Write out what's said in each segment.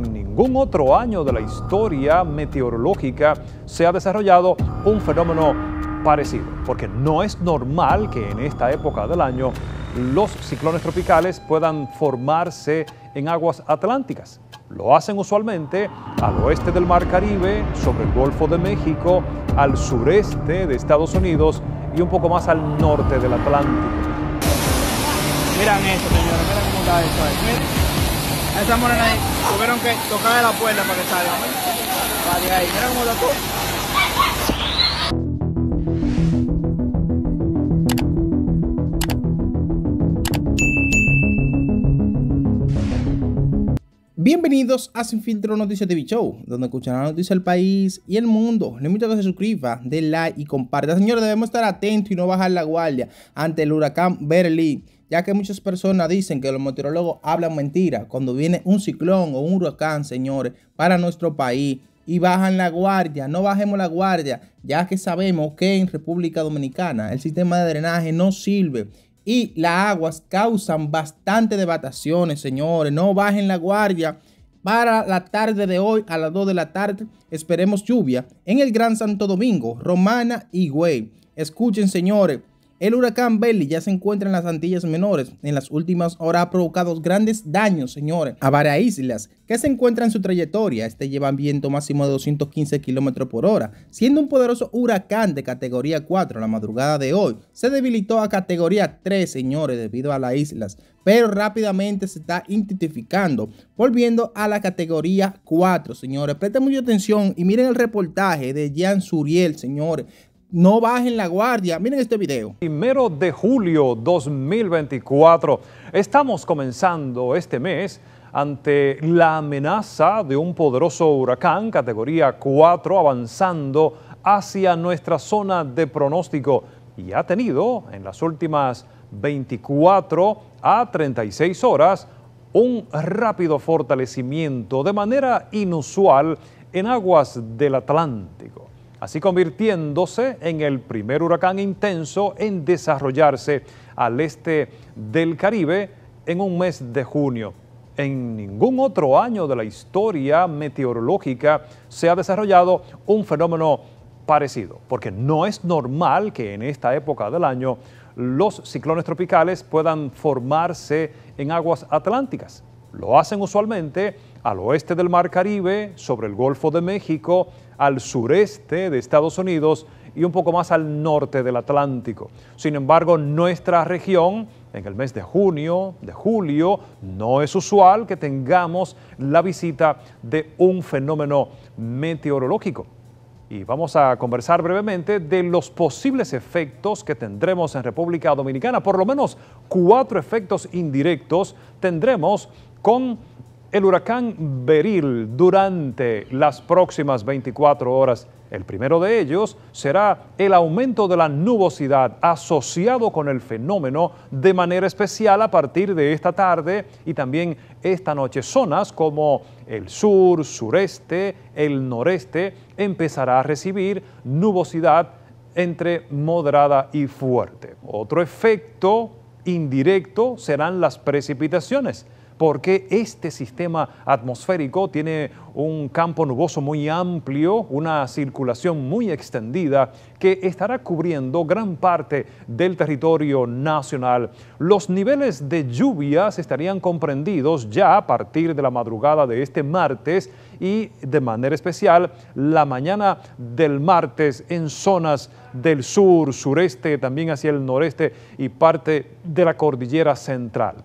ningún otro año de la historia meteorológica se ha desarrollado un fenómeno parecido, porque no es normal que en esta época del año los ciclones tropicales puedan formarse en aguas atlánticas. Lo hacen usualmente al oeste del Mar Caribe, sobre el Golfo de México, al sureste de Estados Unidos y un poco más al norte del Atlántico. Miren cómo esto. Estamos en morena ahí tuvieron que tocarle la puerta para que salga. Vale, ahí, mira cómo tocó. Bienvenidos a Sin Filtro Noticias TV Show, donde escucharán noticias del país y el mundo. Les invito a que se suscriba, den like y compartan. Señores, debemos estar atentos y no bajar la guardia ante el huracán Berlín ya que muchas personas dicen que los meteorólogos hablan mentira cuando viene un ciclón o un huracán, señores, para nuestro país y bajan la guardia. No bajemos la guardia, ya que sabemos que en República Dominicana el sistema de drenaje no sirve y las aguas causan bastante devastaciones, señores. No bajen la guardia. Para la tarde de hoy, a las 2 de la tarde, esperemos lluvia en el Gran Santo Domingo, Romana y Güey. Escuchen, señores, el huracán Belly ya se encuentra en las Antillas Menores. En las últimas horas ha provocado grandes daños, señores, a varias islas que se encuentran en su trayectoria. Este lleva viento máximo de 215 km por hora, siendo un poderoso huracán de categoría 4 la madrugada de hoy. Se debilitó a categoría 3, señores, debido a las islas, pero rápidamente se está intensificando, volviendo a la categoría 4, señores. Presten mucha atención y miren el reportaje de Jean Suriel, señores, no bajen la guardia. Miren este video. Primero de julio 2024. Estamos comenzando este mes ante la amenaza de un poderoso huracán categoría 4 avanzando hacia nuestra zona de pronóstico y ha tenido en las últimas 24 a 36 horas un rápido fortalecimiento de manera inusual en aguas del Atlántico así convirtiéndose en el primer huracán intenso en desarrollarse al este del Caribe en un mes de junio. En ningún otro año de la historia meteorológica se ha desarrollado un fenómeno parecido, porque no es normal que en esta época del año los ciclones tropicales puedan formarse en aguas atlánticas. Lo hacen usualmente al oeste del Mar Caribe, sobre el Golfo de México, al sureste de Estados Unidos y un poco más al norte del Atlántico. Sin embargo, nuestra región en el mes de junio, de julio, no es usual que tengamos la visita de un fenómeno meteorológico. Y vamos a conversar brevemente de los posibles efectos que tendremos en República Dominicana. Por lo menos cuatro efectos indirectos tendremos con el huracán Beril durante las próximas 24 horas. El primero de ellos será el aumento de la nubosidad asociado con el fenómeno de manera especial a partir de esta tarde y también esta noche. Zonas como el sur, sureste, el noreste empezará a recibir nubosidad entre moderada y fuerte. Otro efecto indirecto serán las precipitaciones porque este sistema atmosférico tiene un campo nuboso muy amplio, una circulación muy extendida que estará cubriendo gran parte del territorio nacional. Los niveles de lluvias estarían comprendidos ya a partir de la madrugada de este martes y de manera especial la mañana del martes en zonas del sur, sureste, también hacia el noreste y parte de la cordillera central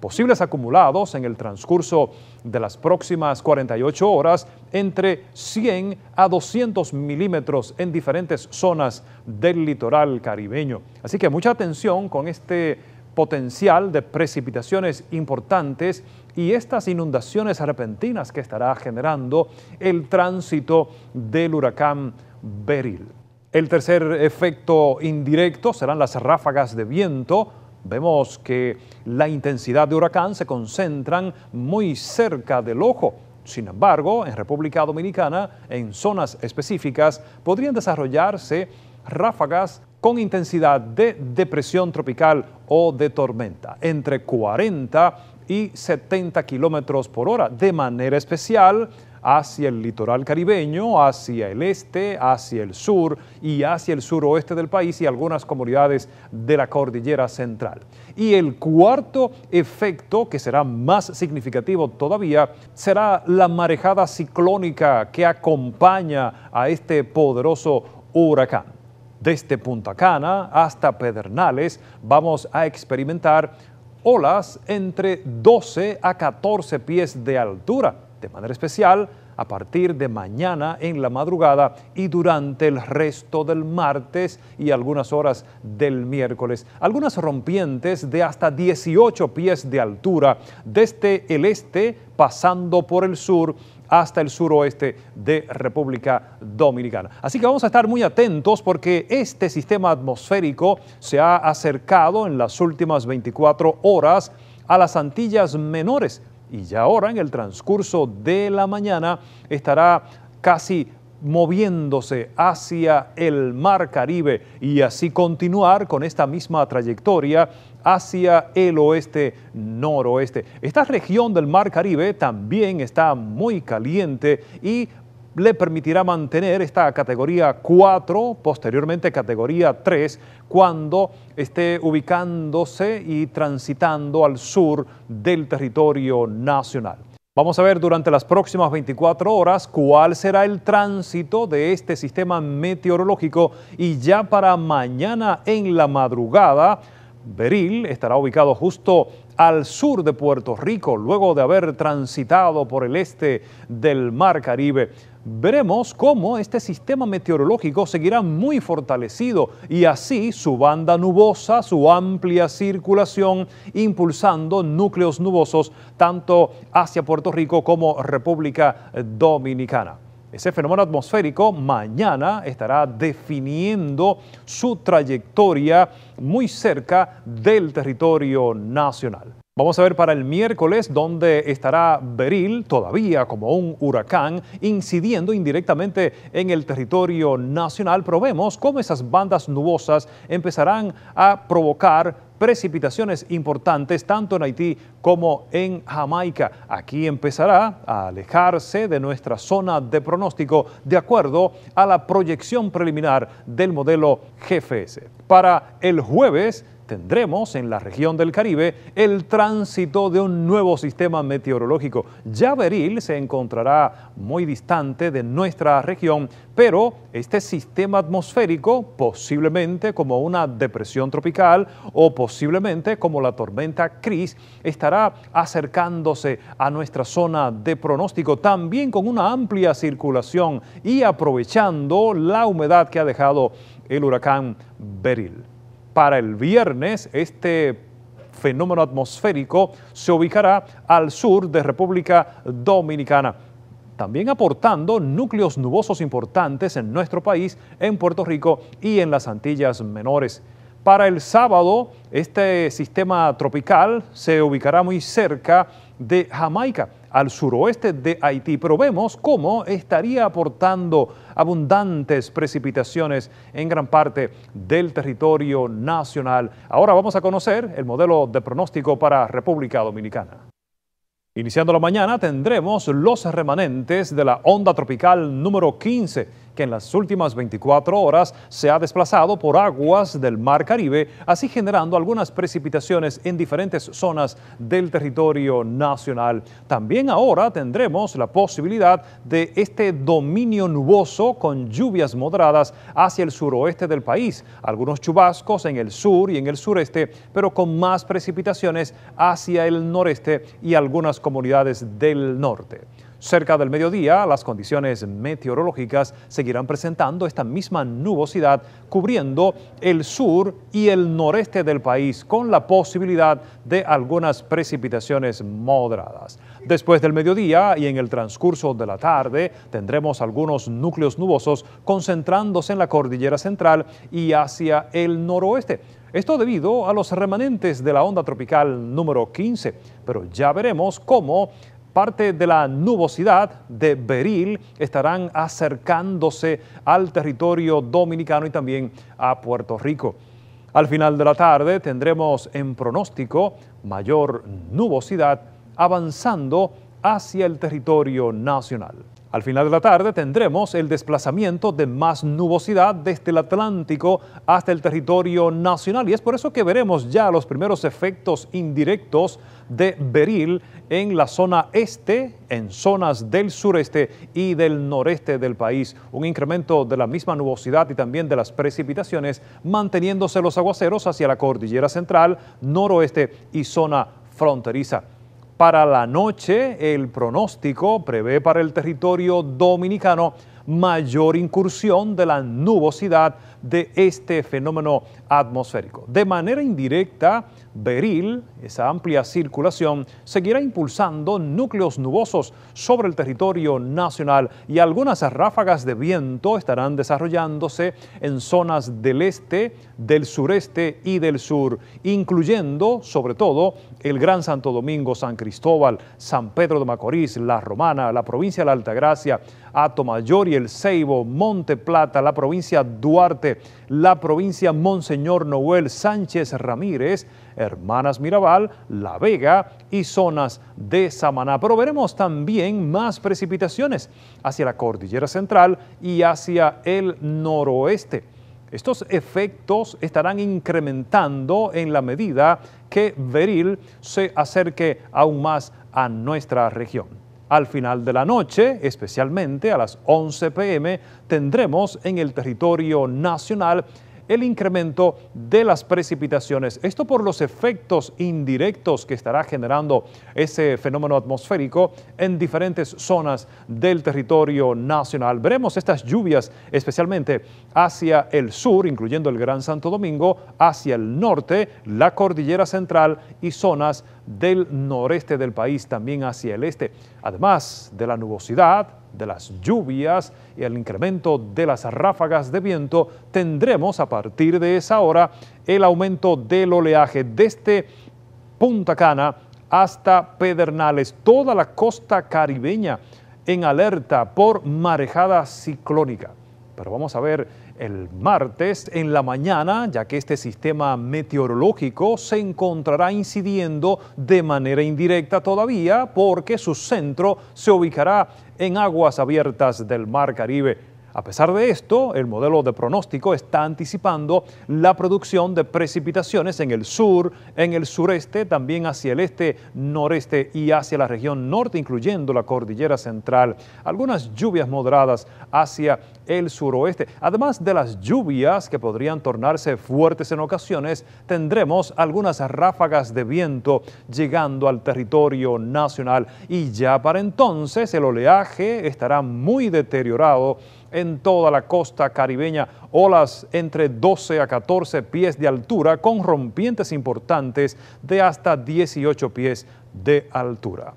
posibles acumulados en el transcurso de las próximas 48 horas entre 100 a 200 milímetros en diferentes zonas del litoral caribeño. Así que mucha atención con este potencial de precipitaciones importantes y estas inundaciones repentinas que estará generando el tránsito del huracán Beryl. El tercer efecto indirecto serán las ráfagas de viento Vemos que la intensidad de huracán se concentran muy cerca del ojo. Sin embargo, en República Dominicana, en zonas específicas, podrían desarrollarse ráfagas con intensidad de depresión tropical o de tormenta, entre 40 y 70 kilómetros por hora. De manera especial, hacia el litoral caribeño, hacia el este, hacia el sur y hacia el suroeste del país y algunas comunidades de la cordillera central. Y el cuarto efecto, que será más significativo todavía, será la marejada ciclónica que acompaña a este poderoso huracán. Desde Punta Cana hasta Pedernales vamos a experimentar olas entre 12 a 14 pies de altura de manera especial a partir de mañana en la madrugada y durante el resto del martes y algunas horas del miércoles. Algunas rompientes de hasta 18 pies de altura desde el este pasando por el sur hasta el suroeste de República Dominicana. Así que vamos a estar muy atentos porque este sistema atmosférico se ha acercado en las últimas 24 horas a las Antillas Menores y ya ahora en el transcurso de la mañana estará casi moviéndose hacia el Mar Caribe y así continuar con esta misma trayectoria hacia el oeste noroeste. Esta región del Mar Caribe también está muy caliente y le permitirá mantener esta categoría 4, posteriormente categoría 3, cuando esté ubicándose y transitando al sur del territorio nacional. Vamos a ver durante las próximas 24 horas cuál será el tránsito de este sistema meteorológico y ya para mañana en la madrugada, Beril estará ubicado justo al sur de Puerto Rico, luego de haber transitado por el este del Mar Caribe veremos cómo este sistema meteorológico seguirá muy fortalecido y así su banda nubosa, su amplia circulación, impulsando núcleos nubosos tanto hacia Puerto Rico como República Dominicana. Ese fenómeno atmosférico mañana estará definiendo su trayectoria muy cerca del territorio nacional. Vamos a ver para el miércoles dónde estará Beril, todavía como un huracán, incidiendo indirectamente en el territorio nacional. Probemos cómo esas bandas nubosas empezarán a provocar precipitaciones importantes tanto en Haití como en Jamaica. Aquí empezará a alejarse de nuestra zona de pronóstico de acuerdo a la proyección preliminar del modelo GFS. Para el jueves tendremos en la región del Caribe el tránsito de un nuevo sistema meteorológico. Ya Beril se encontrará muy distante de nuestra región, pero este sistema atmosférico, posiblemente como una depresión tropical o posiblemente como la tormenta Cris, estará acercándose a nuestra zona de pronóstico, también con una amplia circulación y aprovechando la humedad que ha dejado el huracán Beril. Para el viernes, este fenómeno atmosférico se ubicará al sur de República Dominicana, también aportando núcleos nubosos importantes en nuestro país, en Puerto Rico y en las Antillas Menores. Para el sábado, este sistema tropical se ubicará muy cerca de Jamaica, al suroeste de Haití, pero vemos cómo estaría aportando abundantes precipitaciones en gran parte del territorio nacional. Ahora vamos a conocer el modelo de pronóstico para República Dominicana. Iniciando la mañana tendremos los remanentes de la onda tropical número 15 que en las últimas 24 horas se ha desplazado por aguas del Mar Caribe, así generando algunas precipitaciones en diferentes zonas del territorio nacional. También ahora tendremos la posibilidad de este dominio nuboso con lluvias moderadas hacia el suroeste del país, algunos chubascos en el sur y en el sureste, pero con más precipitaciones hacia el noreste y algunas comunidades del norte. Cerca del mediodía, las condiciones meteorológicas seguirán presentando esta misma nubosidad cubriendo el sur y el noreste del país con la posibilidad de algunas precipitaciones moderadas. Después del mediodía y en el transcurso de la tarde tendremos algunos núcleos nubosos concentrándose en la cordillera central y hacia el noroeste. Esto debido a los remanentes de la onda tropical número 15, pero ya veremos cómo parte de la nubosidad de Beril estarán acercándose al territorio dominicano y también a Puerto Rico. Al final de la tarde tendremos en pronóstico mayor nubosidad avanzando hacia el territorio nacional. Al final de la tarde tendremos el desplazamiento de más nubosidad desde el Atlántico hasta el territorio nacional y es por eso que veremos ya los primeros efectos indirectos de Beril en la zona este, en zonas del sureste y del noreste del país. Un incremento de la misma nubosidad y también de las precipitaciones, manteniéndose los aguaceros hacia la cordillera central, noroeste y zona fronteriza. Para la noche, el pronóstico prevé para el territorio dominicano mayor incursión de la nubosidad de este fenómeno atmosférico. De manera indirecta, Beril, esa amplia circulación, seguirá impulsando núcleos nubosos sobre el territorio nacional y algunas ráfagas de viento estarán desarrollándose en zonas del este, del sureste y del sur, incluyendo sobre todo el Gran Santo Domingo, San Cristóbal, San Pedro de Macorís, La Romana, la provincia de la Altagracia, Atomayor y el Ceibo, Monte Plata, la provincia Duarte, la provincia Monseñor Noel Sánchez Ramírez, Hermanas Mirabal, La Vega y zonas de Samaná. Pero veremos también más precipitaciones hacia la cordillera central y hacia el noroeste. Estos efectos estarán incrementando en la medida que Beril se acerque aún más a nuestra región. Al final de la noche, especialmente a las 11 pm, tendremos en el territorio nacional el incremento de las precipitaciones. Esto por los efectos indirectos que estará generando ese fenómeno atmosférico en diferentes zonas del territorio nacional. Veremos estas lluvias especialmente hacia el sur, incluyendo el Gran Santo Domingo, hacia el norte, la cordillera central y zonas del noreste del país, también hacia el este. Además de la nubosidad, de las lluvias y el incremento de las ráfagas de viento, tendremos a partir de esa hora el aumento del oleaje desde Punta Cana hasta Pedernales, toda la costa caribeña en alerta por marejada ciclónica. Pero vamos a ver el martes en la mañana, ya que este sistema meteorológico se encontrará incidiendo de manera indirecta todavía porque su centro se ubicará en aguas abiertas del Mar Caribe. A pesar de esto, el modelo de pronóstico está anticipando la producción de precipitaciones en el sur, en el sureste, también hacia el este, noreste y hacia la región norte, incluyendo la cordillera central. Algunas lluvias moderadas hacia el suroeste. Además de las lluvias que podrían tornarse fuertes en ocasiones, tendremos algunas ráfagas de viento llegando al territorio nacional y ya para entonces el oleaje estará muy deteriorado en toda la costa caribeña, olas entre 12 a 14 pies de altura con rompientes importantes de hasta 18 pies de altura.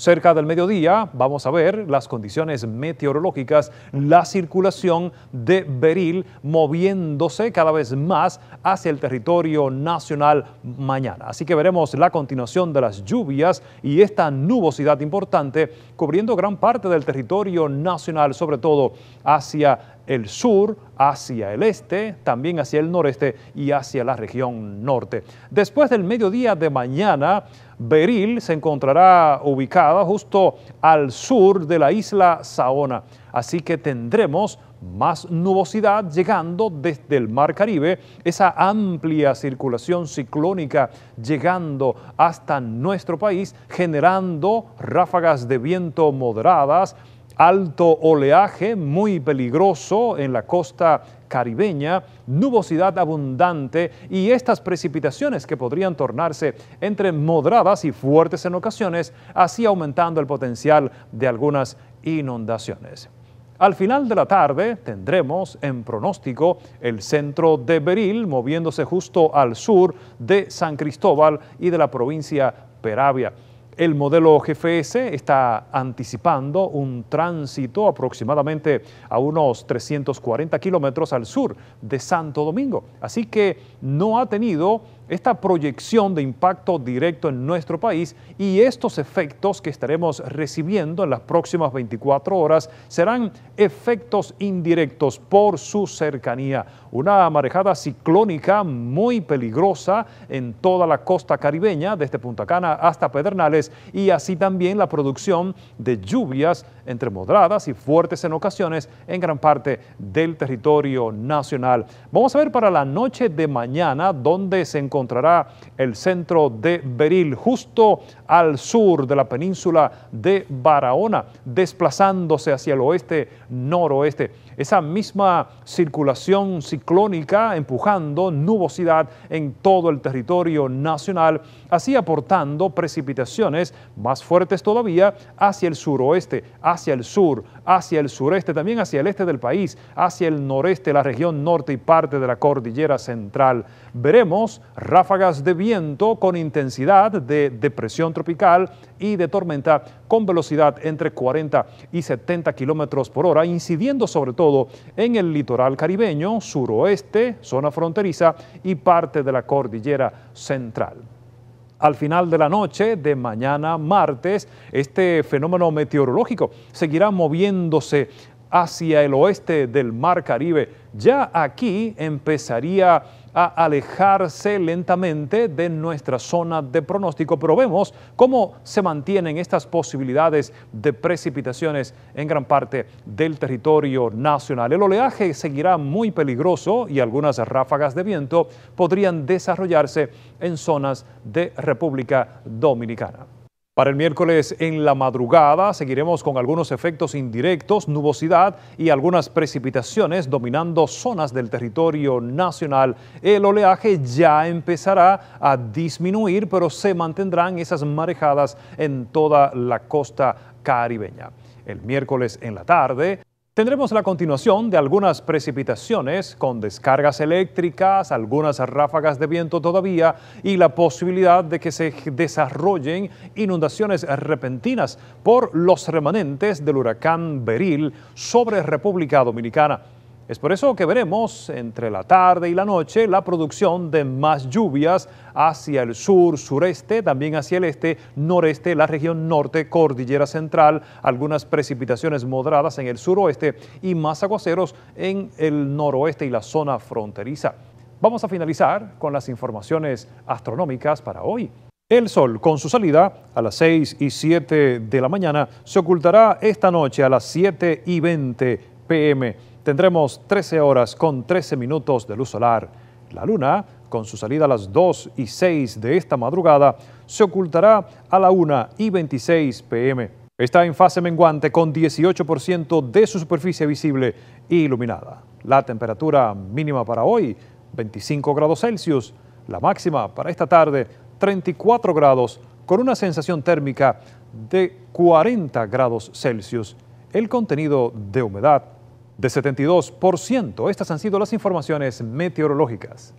Cerca del mediodía vamos a ver las condiciones meteorológicas, la circulación de Beril moviéndose cada vez más hacia el territorio nacional mañana. Así que veremos la continuación de las lluvias y esta nubosidad importante cubriendo gran parte del territorio nacional, sobre todo hacia el sur, hacia el este, también hacia el noreste y hacia la región norte. Después del mediodía de mañana, Beril se encontrará ubicada justo al sur de la isla Saona, así que tendremos más nubosidad llegando desde el Mar Caribe, esa amplia circulación ciclónica llegando hasta nuestro país, generando ráfagas de viento moderadas, alto oleaje muy peligroso en la costa caribeña, nubosidad abundante y estas precipitaciones que podrían tornarse entre moderadas y fuertes en ocasiones, así aumentando el potencial de algunas inundaciones. Al final de la tarde tendremos en pronóstico el centro de Beril moviéndose justo al sur de San Cristóbal y de la provincia Peravia. El modelo GFS está anticipando un tránsito aproximadamente a unos 340 kilómetros al sur de Santo Domingo. Así que no ha tenido esta proyección de impacto directo en nuestro país y estos efectos que estaremos recibiendo en las próximas 24 horas serán efectos indirectos por su cercanía. Una marejada ciclónica muy peligrosa en toda la costa caribeña, desde Punta Cana hasta Pedernales, y así también la producción de lluvias entre moderadas y fuertes en ocasiones en gran parte del territorio nacional. Vamos a ver para la noche de mañana dónde se encontrará encontrará el centro de Beril, justo al sur de la península de Barahona, desplazándose hacia el oeste-noroeste. Esa misma circulación ciclónica empujando nubosidad en todo el territorio nacional, así aportando precipitaciones más fuertes todavía hacia el suroeste, hacia el sur, hacia el sureste, también hacia el este del país, hacia el noreste, la región norte y parte de la cordillera central veremos ráfagas de viento con intensidad de depresión tropical y de tormenta con velocidad entre 40 y 70 kilómetros por hora, incidiendo sobre todo en el litoral caribeño, suroeste, zona fronteriza y parte de la cordillera central. Al final de la noche de mañana martes, este fenómeno meteorológico seguirá moviéndose hacia el oeste del Mar Caribe. Ya aquí empezaría a alejarse lentamente de nuestra zona de pronóstico, pero vemos cómo se mantienen estas posibilidades de precipitaciones en gran parte del territorio nacional. El oleaje seguirá muy peligroso y algunas ráfagas de viento podrían desarrollarse en zonas de República Dominicana. Para el miércoles en la madrugada seguiremos con algunos efectos indirectos, nubosidad y algunas precipitaciones dominando zonas del territorio nacional. El oleaje ya empezará a disminuir, pero se mantendrán esas marejadas en toda la costa caribeña. El miércoles en la tarde Tendremos la continuación de algunas precipitaciones con descargas eléctricas, algunas ráfagas de viento todavía y la posibilidad de que se desarrollen inundaciones repentinas por los remanentes del huracán Beril sobre República Dominicana. Es por eso que veremos entre la tarde y la noche la producción de más lluvias hacia el sur, sureste, también hacia el este, noreste, la región norte, cordillera central, algunas precipitaciones moderadas en el suroeste y más aguaceros en el noroeste y la zona fronteriza. Vamos a finalizar con las informaciones astronómicas para hoy. El sol, con su salida a las 6 y 7 de la mañana, se ocultará esta noche a las 7 y 20 pm Tendremos 13 horas con 13 minutos de luz solar. La luna, con su salida a las 2 y 6 de esta madrugada, se ocultará a la 1 y 26 pm. Está en fase menguante con 18% de su superficie visible e iluminada. La temperatura mínima para hoy, 25 grados Celsius. La máxima para esta tarde, 34 grados, con una sensación térmica de 40 grados Celsius. El contenido de humedad, de 72%. Estas han sido las informaciones meteorológicas.